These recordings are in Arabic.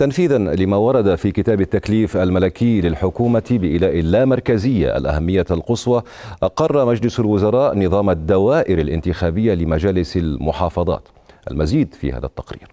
تنفيذا لما ورد في كتاب التكليف الملكي للحكومة بإيلاء اللامركزية الأهمية القصوى أقر مجلس الوزراء نظام الدوائر الانتخابية لمجالس المحافظات المزيد في هذا التقرير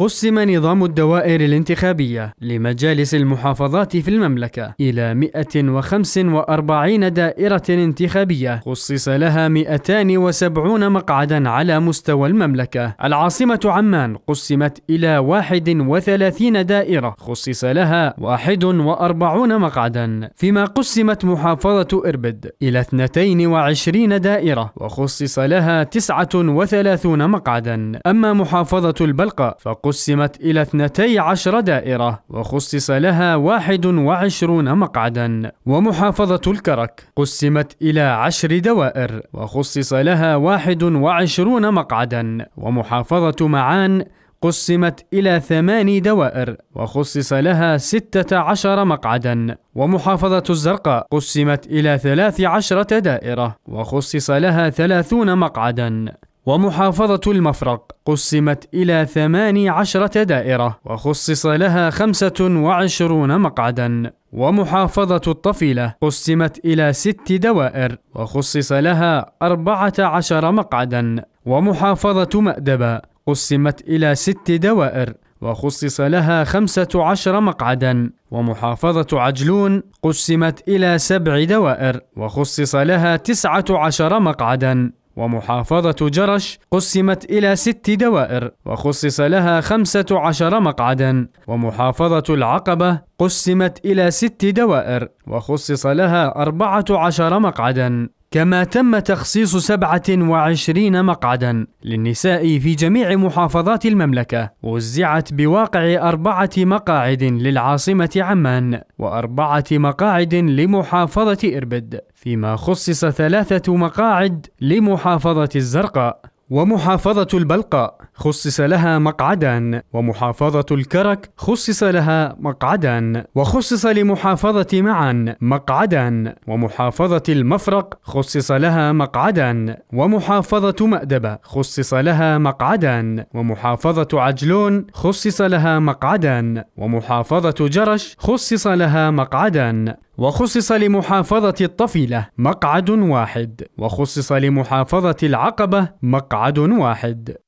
قسم نظام الدوائر الانتخابية لمجالس المحافظات في المملكة إلى 145 دائرة انتخابية خصص لها 270 مقعدا على مستوى المملكة العاصمة عمان قسمت إلى 31 دائرة خصص لها 41 مقعدا فيما قسمت محافظة إربد إلى 22 دائرة وخصص لها 39 مقعدا أما محافظة البلقاء فقسمت قسمت إلى اثنتي عشر دائرة وخصص لها 21 مقعدا ومحافظة الكرك قسمت إلى عشر دوائر وخصص لها 21 مقعدا ومحافظة معان قسمت إلى ثماني دوائر وخصص لها ستة عشر مقعدا ومحافظة الزرقاء قسمت إلى ثلاث عشرة دائرة وخصص لها ثلاثون مقعدا ومحافظة المفرق قسمت إلى ثماني عشرة دائرة وخصص لها خمسة وعشرون مقعدا ومحافظة الطفيلة قسمت إلى ست دوائر وخصص لها أربعة عشر مقعدا ومحافظة مأدبة قسمت إلى ست دوائر وخصص لها خمسة عشر مقعدا ومحافظة عجلون قسمت إلى سبع دوائر وخصص لها تسعة عشر مقعدا ومحافظة جرش قسمت إلى ست دوائر وخصص لها خمسة عشر مقعدا ومحافظة العقبة قسمت إلى ست دوائر وخصص لها أربعة عشر مقعدا كما تم تخصيص 27 مقعدا للنساء في جميع محافظات المملكة وزعت بواقع أربعة مقاعد للعاصمة عمان وأربعة مقاعد لمحافظة إربد فيما خصص ثلاثة مقاعد لمحافظة الزرقاء ومحافظة البلقاء خصص لها مقعدا ومحافظة الكرك خصص لها مقعدا وخصص لمحافظة معا مقعدا ومحافظة المفرق خصص لها مقعدا ومحافظة مأدبة خصص لها مقعدا ومحافظة عجلون خصص لها مقعدا ومحافظة جرش خصص لها مقعدا وخصص لمحافظة الطفيلة مقعد واحد وخصص لمحافظة العقبة مقعد واحد